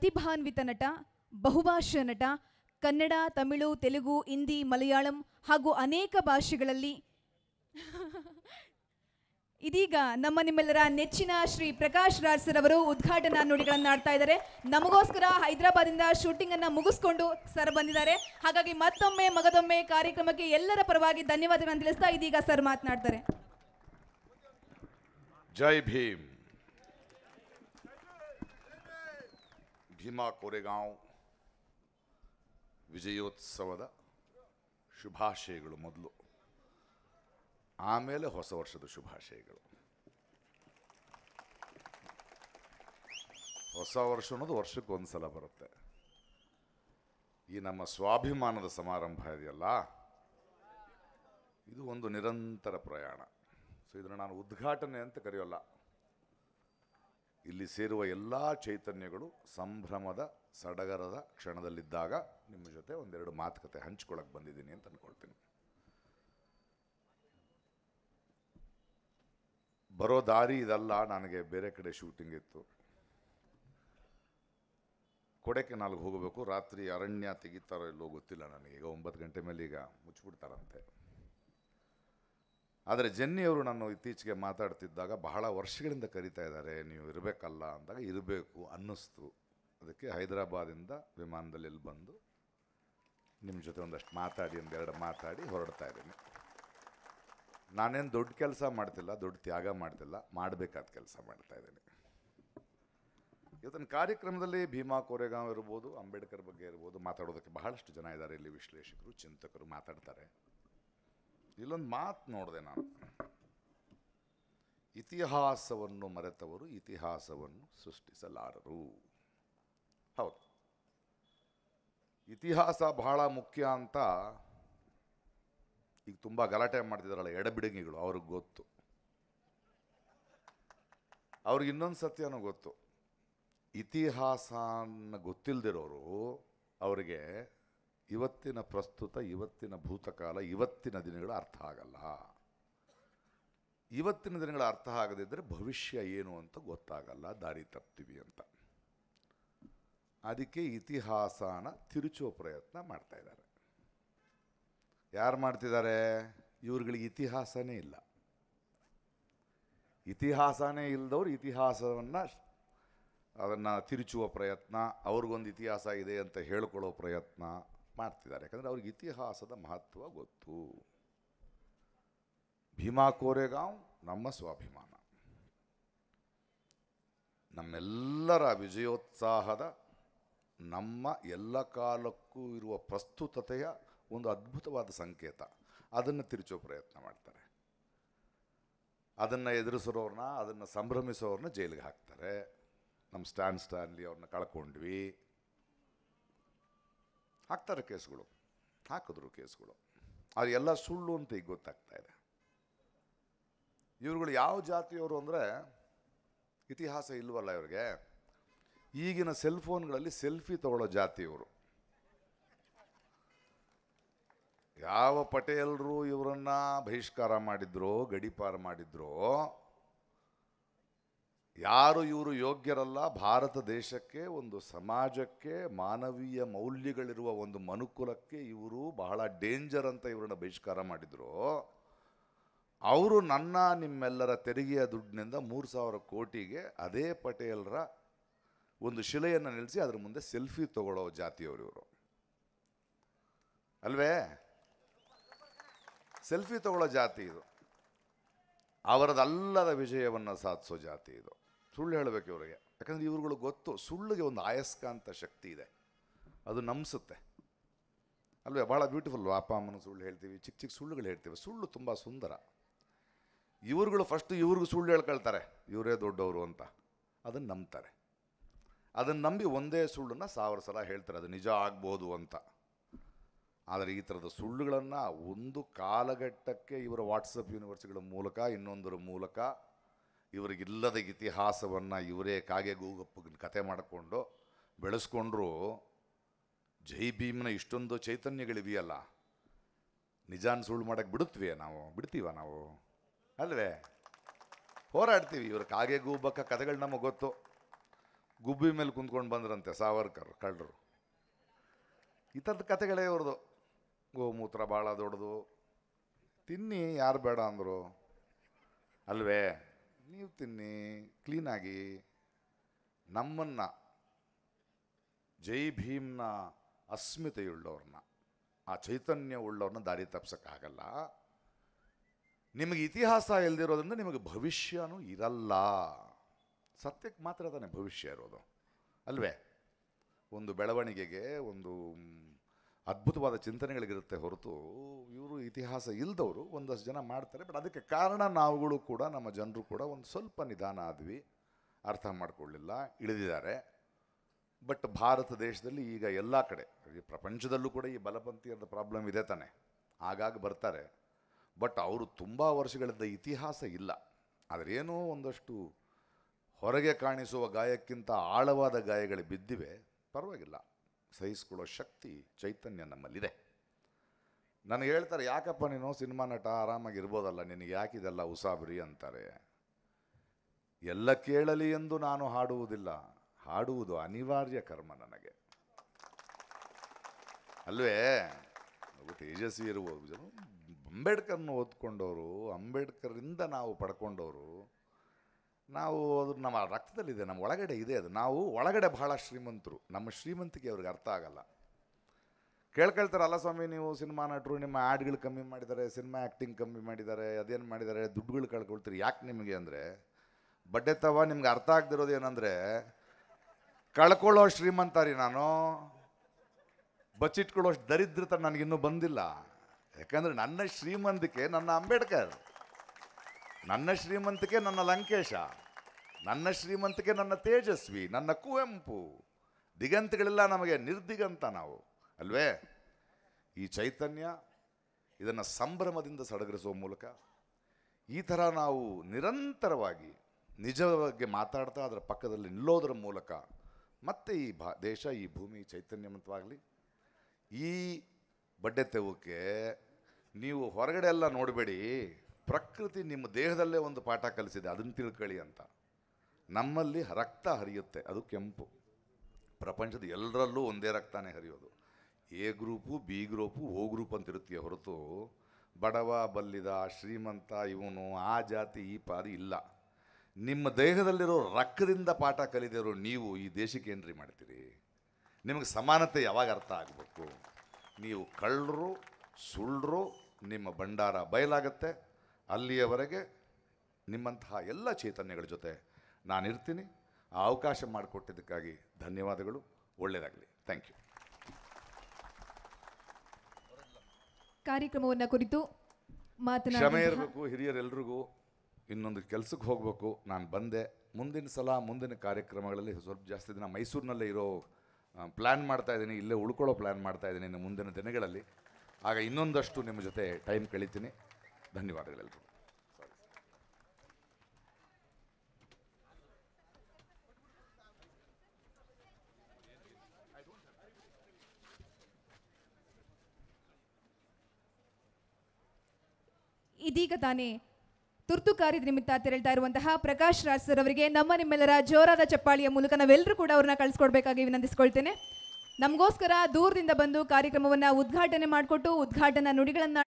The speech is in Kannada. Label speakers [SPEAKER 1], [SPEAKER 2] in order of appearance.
[SPEAKER 1] ಪ್ರತಿಭಾನ್ವಿತ ನಟ ಬಹುಭಾಷಾ ನಟ ಕನ್ನಡ ತಮಿಳು ತೆಲುಗು ಹಿಂದಿ ಮಲಯಾಳಂ ಹಾಗೂ ಅನೇಕ ಭಾಷೆಗಳಲ್ಲಿ ಇದೀಗ ನಮ್ಮ ನಿಮ್ಮೆಲ್ಲರ ನೆಚ್ಚಿನ ಶ್ರೀ ಪ್ರಕಾಶ್ ರಾಜ್ ಸರ್ ಅವರು ಉದ್ಘಾಟನಾ ನುಡಿಗಳನ್ನು ಆಡ್ತಾ ಇದ್ದಾರೆ ನಮಗೋಸ್ಕರ ಹೈದರಾಬಾದಿಂದ ಶೂಟಿಂಗ್ ಅನ್ನ ಮುಗಿಸ್ಕೊಂಡು ಸರ್ ಬಂದಿದ್ದಾರೆ ಹಾಗಾಗಿ ಮತ್ತೊಮ್ಮೆ ಮಗದೊಮ್ಮೆ ಕಾರ್ಯಕ್ರಮಕ್ಕೆ ಎಲ್ಲರ ಪರವಾಗಿ ಧನ್ಯವಾದಗಳನ್ನು ತಿಳಿಸ್ತಾ ಇದೀಗ ಸರ್ ಮಾತನಾಡ್ತಾರೆ ಜೈ ಭೀಮ್ ಭೀಮಾ ಕೋರೆಗಾಂವ್ ವಿಜಯೋತ್ಸವದ ಶುಭಾಶಯಗಳು ಮೊದಲು ಆಮೇಲೆ ಹೊಸ ವರ್ಷದ ಶುಭಾಶಯಗಳು ಹೊಸ ವರ್ಷ ಅನ್ನೋದು ವರ್ಷಕ್ಕೆ ಒಂದು ಸಲ ಬರುತ್ತೆ ಈ ನಮ್ಮ ಸ್ವಾಭಿಮಾನದ ಸಮಾರಂಭ ಇದೆಯಲ್ಲ ಇದು ಒಂದು ನಿರಂತರ ಪ್ರಯಾಣ ಸೊ ಇದನ್ನು ನಾನು ಉದ್ಘಾಟನೆ ಅಂತ ಕರೆಯೋಲ್ಲ ಇಲ್ಲಿ ಸೇರುವ ಎಲ್ಲ ಚೈತನ್ಯಗಳು ಸಂಭ್ರಮದ ಸಡಗರದ ಕ್ಷಣದಲ್ಲಿದ್ದಾಗ ನಿಮ್ಮ ಜೊತೆ ಒಂದೆರಡು ಮಾತುಕತೆ ಹಂಚ್ಕೊಳಕ್ಕೆ ಬಂದಿದ್ದೀನಿ ಅಂತ ಅಂದ್ಕೊಳ್ತೀನಿ ಬರೋ ದಾರಿ ಇದಲ್ಲ ನನಗೆ ಬೇರೆ ಕಡೆ ಶೂಟಿಂಗ್ ಇತ್ತು ನಾಲ್ಕು ಹೋಗಬೇಕು ರಾತ್ರಿ ಅರಣ್ಯ ತೆಗಿತಾರೋ ಇಲ್ಲೋ ಗೊತ್ತಿಲ್ಲ ನನಗೆ ಈಗ ಒಂಬತ್ತು ಗಂಟೆ ಮೇಲೆ ಈಗ ಮುಚ್ಚಿಬಿಡ್ತಾರಂತೆ ಆದರೆ ಜನ್ನಿಯವರು ನಾನು ಇತ್ತೀಚೆಗೆ ಮಾತಾಡ್ತಿದ್ದಾಗ ಬಹಳ ವರ್ಷಗಳಿಂದ ಕರೀತಾ ಇದ್ದಾರೆ ನೀವು ಇರಬೇಕಲ್ಲ ಅಂದಾಗ ಇರಬೇಕು ಅನ್ನಿಸ್ತು ಅದಕ್ಕೆ ಹೈದರಾಬಾದಿಂದ ವಿಮಾನದಲ್ಲಿ ಬಂದು ನಿಮ್ಮ ಜೊತೆ ಒಂದಷ್ಟು ಮಾತಾಡಿ ಒಂದೆರಡು ಮಾತಾಡಿ ಹೊರಡ್ತಾ ಇದ್ದೀನಿ ನಾನೇನು ದೊಡ್ಡ ಕೆಲಸ ಮಾಡ್ತಿಲ್ಲ ದೊಡ್ಡ ತ್ಯಾಗ ಮಾಡ್ತಿಲ್ಲ ಮಾಡಬೇಕಾದ ಕೆಲಸ ಮಾಡ್ತಾ ಇದ್ದೀನಿ ಇವತ್ತಿನ ಕಾರ್ಯಕ್ರಮದಲ್ಲಿ ಭೀಮಾ ಕೋರೆಗಾಂವ್ ಇರ್ಬೋದು ಅಂಬೇಡ್ಕರ್ ಬಗ್ಗೆ ಇರ್ಬೋದು ಮಾತಾಡೋದಕ್ಕೆ ಬಹಳಷ್ಟು ಜನ ಇದ್ದಾರೆ ಇಲ್ಲಿ ವಿಶ್ಲೇಷಕರು ಚಿಂತಕರು ಮಾತಾಡ್ತಾರೆ ಇಲ್ಲೊಂದು ಮಾತು ನೋಡಿದೆ ನಾನು ಇತಿಹಾಸವನ್ನು ಮರೆತವರು ಇತಿಹಾಸವನ್ನು ಸೃಷ್ಟಿಸಲಾರರು ಹೌದು ಇತಿಹಾಸ ಬಹಳ ಮುಖ್ಯ ಅಂತ ಈಗ ತುಂಬ ಗಲಾಟೆ ಮಾಡ್ತಿದ್ದಾರಲ್ಲ ಎಡಬಿಡಂಗಿಗಳು ಅವ್ರಿಗೆ ಗೊತ್ತು ಅವ್ರಿಗೆ ಇನ್ನೊಂದು ಸತ್ಯನೂ ಗೊತ್ತು ಇತಿಹಾಸನ ಗೊತ್ತಿಲ್ಲದಿರೋರು ಅವರಿಗೆ ಇವತ್ತಿನ ಪ್ರಸ್ತುತ ಇವತ್ತಿನ ಭೂತಕಾಲ ಇವತ್ತಿನ ದಿನಗಳು ಅರ್ಥ ಆಗಲ್ಲ ಇವತ್ತಿನ ದಿನಗಳ ಅರ್ಥ ಆಗದಿದ್ದರೆ ಭವಿಷ್ಯ ಏನು ಅಂತ ಗೊತ್ತಾಗಲ್ಲ ದಾರಿ ತಪ್ತೀವಿ ಅಂತ ಅದಕ್ಕೆ ಇತಿಹಾಸನ ತಿರುಚುವ ಪ್ರಯತ್ನ ಮಾಡ್ತಾ ಇದ್ದಾರೆ ಯಾರು ಮಾಡ್ತಿದ್ದಾರೆ ಇವ್ರುಗಳಿಗೆ ಇತಿಹಾಸನೇ ಇಲ್ಲ ಇತಿಹಾಸನೇ ಇಲ್ಲದವ್ರು ಇತಿಹಾಸವನ್ನು ಅದನ್ನು ತಿರುಚುವ ಪ್ರಯತ್ನ ಅವ್ರಿಗೊಂದು ಇತಿಹಾಸ ಇದೆ ಅಂತ ಹೇಳ್ಕೊಳ್ಳೋ ಪ್ರಯತ್ನ ಮಾಡ್ತಿದ್ದಾರೆ ಯಾಕಂದರೆ ಅವ್ರಿಗೆ ಇತಿಹಾಸದ ಮಹತ್ವ ಗೊತ್ತು ಭೀಮಾ ಕೋರೆಗಾಂವ್ ನಮ್ಮ ಸ್ವಾಭಿಮಾನ ನಮ್ಮೆಲ್ಲರ ವಿಜಯೋತ್ಸಾಹದ ನಮ್ಮ ಎಲ್ಲ ಕಾಲಕ್ಕೂ ಇರುವ ಪ್ರಸ್ತುತತೆಯ ಒಂದು ಅದ್ಭುತವಾದ ಸಂಕೇತ ಅದನ್ನು ತಿರುಚೋ ಪ್ರಯತ್ನ ಮಾಡ್ತಾರೆ ಅದನ್ನು ಎದುರಿಸಿರೋರನ್ನ ಅದನ್ನು ಸಂಭ್ರಮಿಸೋರನ್ನ ಜೈಲಿಗೆ ಹಾಕ್ತಾರೆ ನಮ್ಮ ಸ್ಟ್ಯಾನ್ ಸ್ಟ್ಯಾನ್ಲಿ ಅವ್ರನ್ನ ಕಳ್ಕೊಂಡ್ವಿ ಹಾಕ್ತಾರೆ ಕೇಸ್ಗಳು ಹಾಕಿದ್ರು ಕೇಸ್ಗಳು ಅದು ಎಲ್ಲ ಸುಳ್ಳು ಅಂತ ಈಗ ಗೊತ್ತಾಗ್ತಾ ಇದೆ ಇವ್ರುಗಳು ಯಾವ ಜಾತಿಯವರು ಅಂದರೆ ಇತಿಹಾಸ ಇಲ್ವಲ್ಲ ಇವ್ರಿಗೆ ಈಗಿನ ಸೆಲ್ ಫೋನ್ಗಳಲ್ಲಿ ಸೆಲ್ಫಿ ತಗೊಳ್ಳೋ ಜಾತಿಯವರು ಯಾವ ಪಟೇಲರು ಇವರನ್ನು ಬಹಿಷ್ಕಾರ ಮಾಡಿದ್ರು ಗಡೀಪಾರ ಮಾಡಿದ್ರೋ ಯಾರು ಇವರು ಯೋಗ್ಯರಲ್ಲ ಭಾರತ ದೇಶಕ್ಕೆ ಒಂದು ಸಮಾಜಕ್ಕೆ ಮಾನವೀಯ ಮೌಲ್ಯಗಳಿರುವ ಒಂದು ಮನುಕುಲಕ್ಕೆ ಇವರು ಬಹಳ ಡೇಂಜರ್ ಅಂತ ಇವರನ್ನ ಬಹಿಷ್ಕಾರ ಮಾಡಿದರು ಅವರು ನನ್ನ ನಿಮ್ಮೆಲ್ಲರ ತೆರಿಗೆಯ ದುಡ್ಡಿನಿಂದ ಮೂರು ಸಾವಿರ ಕೋಟಿಗೆ ಅದೇ ಪಟೇಲ್ರ ಒಂದು ಶಿಲೆಯನ್ನು ನಿಲ್ಲಿಸಿ ಅದ್ರ ಮುಂದೆ ಸೆಲ್ಫಿ ತಗೊಳ್ಳೋ ಜಾತಿಯವರು ಇವರು ಅಲ್ವೇ ಸೆಲ್ಫಿ ತಗೊಳ್ಳೋ ಜಾತಿ ಇದು ಅವರದಲ್ಲದ ವಿಜಯವನ್ನು ಸಾಧಿಸೋ ಜಾತಿ ಇದು ಸುಳ್ಳು ಹೇಳಬೇಕು ಇವರಿಗೆ ಯಾಕಂದರೆ ಇವ್ರುಗಳು ಗೊತ್ತು ಸುಳ್ಳಿಗೆ ಒಂದು ಆಯಸ್ಕಾಂತ ಶಕ್ತಿ ಇದೆ ಅದು ನಂಬಿಸುತ್ತೆ ಅಲ್ವೇ ಭಾಳ ಬ್ಯೂಟಿಫುಲ್ ಅಪ್ಪ ಅಮ್ಮನ ಸುಳ್ಳು ಹೇಳ್ತೀವಿ ಚಿಕ್ಕ ಚಿಕ್ಕ ಸುಳ್ಳುಗಳು ಹೇಳ್ತೀವಿ ಸುಳ್ಳು ತುಂಬ ಸುಂದರ ಇವ್ರುಗಳು ಫಸ್ಟ್ ಇವ್ರಿಗೂ ಸುಳ್ಳು ಹೇಳ್ಕೊಳ್ತಾರೆ ಇವರೇ ದೊಡ್ಡವರು ಅಂತ ಅದನ್ನು ನಂಬ್ತಾರೆ ಅದನ್ನು ನಂಬಿ ಒಂದೇ ಸುಳ್ಳನ್ನು ಸಾವಿರ ಸಲ ಹೇಳ್ತಾರೆ ಅದು ನಿಜ ಆಗ್ಬೋದು ಅಂತ ಆದರೆ ಈ ಥರದ ಸುಳ್ಳುಗಳನ್ನು ಒಂದು ಕಾಲಘಟ್ಟಕ್ಕೆ ಇವರ ವಾಟ್ಸಪ್ ಯೂನಿವರ್ಸ್ಗಳ ಮೂಲಕ ಇನ್ನೊಂದರ ಮೂಲಕ ಇವರಿಗಿಲ್ಲದ ಇತಿಹಾಸವನ್ನು ಇವರೇ ಕಾಗೆ ಗೂಗಪ್ಪ ಕತೆ ಮಾಡಿಕೊಂಡು ಬೆಳೆಸ್ಕೊಂಡ್ರು ಜೈ ಭೀಮ್ನ ಇಷ್ಟೊಂದು ಚೈತನ್ಯಗಳಿವೆಯಲ್ಲ ನಿಜಾನ್ ಸುಳ್ಳು ಮಾಡೋಕ್ಕೆ ಬಿಡುತ್ತೀವಿ ನಾವು ಬಿಡ್ತೀವ ನಾವು ಅಲ್ವೇ ಹೋರಾಡ್ತೀವಿ ಇವ್ರ ಕಾಗೆ ಗೂಬಕ್ಕ ಕತೆಗಳು ನಮಗೆ ಗೊತ್ತು ಗುಬ್ಬಿ ಮೇಲೆ ಕುಂತ್ಕೊಂಡು ಬಂದ್ರಂತೆ ಸಾವರ್ಕರ್ ಕಳ್ಳರು ಈ ಥರದ ಕತೆಗಳೇ ಇವ್ರದ್ದು ಗೋಮೂತ್ರ ಭಾಳ ದೊಡ್ಡದು ತಿನ್ನಿ ಯಾರು ಬೇಡ ಅಂದರು ಅಲ್ವೇ ನೀವು ತಿನ್ನಿ ಕ್ಲೀನಾಗಿ ನಮ್ಮನ್ನು ಜೈ ಭೀಮ್ನ ಅಸ್ಮಿತೆಯುಳ್ಳವ್ರನ್ನ ಆ ಚೈತನ್ಯ ಉಳ್ಳವ್ರನ್ನ ದಾರಿ ತಪ್ಸೋಕ್ಕಾಗಲ್ಲ ನಿಮಗೆ ಇತಿಹಾಸ ಇಲ್ಲದಿರೋದ್ರಿಂದ ನಿಮಗೆ ಭವಿಷ್ಯನೂ ಇರಲ್ಲ ಸತ್ಯಕ್ಕೆ ಮಾತ್ರ ತಾನೇ ಭವಿಷ್ಯ ಇರೋದು ಅಲ್ವೇ ಒಂದು ಬೆಳವಣಿಗೆಗೆ ಒಂದು ಅದ್ಭುತವಾದ ಚಿಂತನೆಗಳಿಗಿರುತ್ತೆ ಹೊರತು ಇವರು ಇತಿಹಾಸ ಇಲ್ಲದವರು ಒಂದಷ್ಟು ಜನ ಮಾಡ್ತಾರೆ ಬಟ್ ಅದಕ್ಕೆ ಕಾರಣ ನಾವುಗಳು ಕೂಡ ನಮ್ಮ ಜನರು ಕೂಡ ಒಂದು ಸ್ವಲ್ಪ ನಿಧಾನ ಆದ್ವಿ ಅರ್ಥ ಮಾಡಿಕೊಳ್ಳಿಲ್ಲ ಇಳಿದಿದ್ದಾರೆ ಬಟ್ ಭಾರತ ದೇಶದಲ್ಲಿ ಈಗ ಎಲ್ಲ ಕಡೆ ಈ ಪ್ರಪಂಚದಲ್ಲೂ ಕೂಡ ಈ ಬಲಪಂಥೀಯದ ಪ್ರಾಬ್ಲಮ್ ಇದೆ ತಾನೆ ಆಗಾಗ ಬರ್ತಾರೆ ಬಟ್ ಅವರು ತುಂಬ ವರ್ಷಗಳಿಂದ ಇತಿಹಾಸ ಇಲ್ಲ ಆದರೆ ಏನೋ ಒಂದಷ್ಟು ಹೊರಗೆ ಕಾಣಿಸುವ ಗಾಯಕ್ಕಿಂತ ಆಳವಾದ ಗಾಯಗಳು ಬಿದ್ದಿವೆ ಪರವಾಗಿಲ್ಲ ಸಹಿಸ್ಕೊಳ್ಳೋ ಶಕ್ತಿ ಚೈತನ್ಯ ನಮ್ಮಲ್ಲಿದೆ ನನಗೆ ಹೇಳ್ತಾರೆ ಯಾಕಪ್ಪ ನೀನು ಸಿನಿಮಾ ನಟ ಆರಾಮಾಗಿ ಇರ್ಬೋದಲ್ಲ ನಿನಗೆ ಯಾಕಿದೆಲ್ಲ ಉಸಾಬರಿ ಅಂತಾರೆ ಎಲ್ಲ ಕೇಳಲಿ ಎಂದು ನಾನು ಹಾಡುವುದಿಲ್ಲ ಹಾಡುವುದು ಅನಿವಾರ್ಯ ಕರ್ಮ ನನಗೆ ಅಲ್ವೇ ತೇಜಸ್ವಿ ಇರುವ ಅಂಬೇಡ್ಕರ್ನ ಓದ್ಕೊಂಡವರು ಅಂಬೇಡ್ಕರಿಂದ ನಾವು ಪಡ್ಕೊಂಡವರು ನಾವು ಅದು ನಮ್ಮ ರಕ್ತದಲ್ಲಿದೆ ನಮ್ಮ ಒಳಗಡೆ ಇದೆ ಅದು ನಾವು ಒಳಗಡೆ ಬಹಳ ಶ್ರೀಮಂತರು ನಮ್ಮ ಶ್ರೀಮಂತಿಕೆ ಅವ್ರಿಗೆ ಅರ್ಥ ಆಗಲ್ಲ ಕೇಳ್ಕೊಳ್ತಾರಲ್ಲ ಸ್ವಾಮಿ ನೀವು ಸಿನಿಮಾ ನಟರು ನಿಮ್ಮ ಆ್ಯಡ್ಗಳು ಕಮ್ಮಿ ಮಾಡಿದ್ದಾರೆ ಸಿನಿಮಾ ಆ್ಯಕ್ಟಿಂಗ್ ಕಮ್ಮಿ ಮಾಡಿದ್ದಾರೆ ಅದೇನು ಮಾಡಿದ್ದಾರೆ ದುಡ್ಡುಗಳು ಕಳ್ಕೊಳ್ತೀರಿ ಯಾಕೆ ನಿಮಗೆ ಅಂದರೆ ಬಡ್ಡೆ ತವ ನಿಮ್ಗೆ ಅರ್ಥ ಆಗದಿರೋದು ಏನಂದರೆ ಕಳ್ಕೊಳ್ಳೋ ಶ್ರೀಮಂತ ರೀ ನಾನು ಬಚ್ಚಿಟ್ಕೊಳ್ಳೋಷ್ಟು ದರಿದ್ರತ ನನಗಿನ್ನೂ ಬಂದಿಲ್ಲ ಯಾಕಂದರೆ ನನ್ನ ಶ್ರೀಮಂತಿಕೆ ನನ್ನ ಅಂಬೇಡ್ಕರ್ ನನ್ನ ಶ್ರೀಮಂತಿಕೆ ನನ್ನ ಲಂಕೇಶ ನನ್ನ ಶ್ರೀಮಂತಿಕೆ ನನ್ನ ತೇಜಸ್ವಿ ನನ್ನ ಕುವೆಂಪು ದಿಗಂತಗಳೆಲ್ಲ ನಮಗೆ ನಿರ್ದಿಗಂತ ನಾವು ಅಲ್ವೇ ಈ ಚೈತನ್ಯ ಇದನ್ನು ಸಂಭ್ರಮದಿಂದ ಸಡಗರಿಸುವ ಮೂಲಕ ಈ ಥರ ನಾವು ನಿರಂತರವಾಗಿ ನಿಜ ಬಗ್ಗೆ ಮಾತಾಡ್ತಾ ಅದರ ಪಕ್ಕದಲ್ಲಿ ನಿಲ್ಲೋದ್ರ ಮೂಲಕ ಮತ್ತೆ ಈ ಭಾ ದೇಶ ಈ ಭೂಮಿ ಚೈತನ್ಯವಂತವಾಗಲಿ ಈ ಬಡ್ಡೆ ತೆವಕ್ಕೆ ನೀವು ಹೊರಗಡೆ ಎಲ್ಲ ನೋಡಬೇಡಿ ಪ್ರಕೃತಿ ನಿಮ್ಮ ದೇಹದಲ್ಲೇ ಒಂದು ಪಾಠ ಕಲಿಸಿದೆ ಅದನ್ನು ತಿಳ್ಕೊಳ್ಳಿ ಅಂತ ನಮ್ಮಲ್ಲಿ ರಕ್ತ ಹರಿಯುತ್ತೆ ಅದು ಕೆಂಪು ಪ್ರಪಂಚದ ಎಲ್ಲರಲ್ಲೂ ಒಂದೇ ರಕ್ತನೇ ಹರಿಯೋದು A group B group O group ಅಂತ ಹೊರತು ಬಡವ ಬಲ್ಲಿದ ಶ್ರೀಮಂತ ಇವನು ಆ ಜಾತಿ ಈ ಪಾದಿ ಇಲ್ಲ ನಿಮ್ಮ ದೇಹದಲ್ಲಿರೋ ರಕ್ತದಿಂದ ಪಾಠ ಕಲಿದಿರೋ ನೀವು ಈ ದೇಶಕ್ಕೆ ಏನ್ರಿ ಮಾಡ್ತೀರಿ ನಿಮಗೆ ಸಮಾನತೆ ಯಾವಾಗ ಅರ್ಥ ಆಗಬೇಕು ನೀವು ಕಳ್ಳರು ಸುಳ್ಳರು ನಿಮ್ಮ ಭಂಡಾರ ಬಯಲಾಗತ್ತೆ ಅಲ್ಲಿಯವರೆಗೆ ನಿಮ್ಮಂತಹ ಎಲ್ಲ ಚೈತನ್ಯಗಳ ಜೊತೆ ನಾನಿರ್ತೀನಿ ಆ ಅವಕಾಶ ಮಾಡಿಕೊಟ್ಟಿದ್ದಕ್ಕಾಗಿ ಧನ್ಯವಾದಗಳು ಒಳ್ಳೆಯದಾಗಲಿ ಥ್ಯಾಂಕ್ ಯು ಕಾರ್ಯಕ್ರಮವನ್ನು ಕುರಿತು ಕ್ಷಮೆ ಇರಬೇಕು ಹಿರಿಯರೆಲ್ರಿಗೂ ಇನ್ನೊಂದು ಕೆಲಸಕ್ಕೆ ಹೋಗಬೇಕು ನಾನು ಬಂದೆ ಮುಂದಿನ ಸಲ ಮುಂದಿನ ಕಾರ್ಯಕ್ರಮಗಳಲ್ಲಿ ಸ್ವಲ್ಪ ಜಾಸ್ತಿ ದಿನ ಮೈಸೂರಿನಲ್ಲೇ ಇರೋ ಪ್ಲ್ಯಾನ್ ಮಾಡ್ತಾ ಇದ್ದೀನಿ ಇಲ್ಲೇ ಉಳ್ಕೊಳ್ಳೋ ಪ್ಲ್ಯಾನ್ ಮಾಡ್ತಾ ಇದ್ದೀನಿ ಮುಂದಿನ ದಿನಗಳಲ್ಲಿ ಆಗ ಇನ್ನೊಂದಷ್ಟು ನಿಮ್ಮ ಜೊತೆ ಟೈಮ್ ಕಳಿತೀನಿ ಧನ್ಯವಾದಗಳೆಲ್ಲರೂ ಇದೀಗ ತಾನೇ ತುರ್ತು ಕಾರ್ಯದ ನಿಮಿತ್ತ ತೆರಳ್ತಾ ಇರುವಂತಹ ಪ್ರಕಾಶ್ ರಾಜ್ ಸರ್ ಅವರಿಗೆ ನಮ್ಮ ನಿಮ್ಮೆಲ್ಲರ ಜೋರಾದ ಚಪ್ಪಾಳಿಯ ಮೂಲಕ ನಾವೆಲ್ಲರೂ ಕೂಡ ಅವ್ರನ್ನ ಕಳಿಸ್ಕೊಡ್ಬೇಕಾಗಿ ವಿನಂತಿಸ್ಕೊಳ್ತೇನೆ ನಮಗೋಸ್ಕರ ದೂರದಿಂದ ಬಂದು ಕಾರ್ಯಕ್ರಮವನ್ನು ಉದ್ಘಾಟನೆ ಮಾಡಿಕೊಟ್ಟು ಉದ್ಘಾಟನಾ ನುಡಿಗಳನ್ನು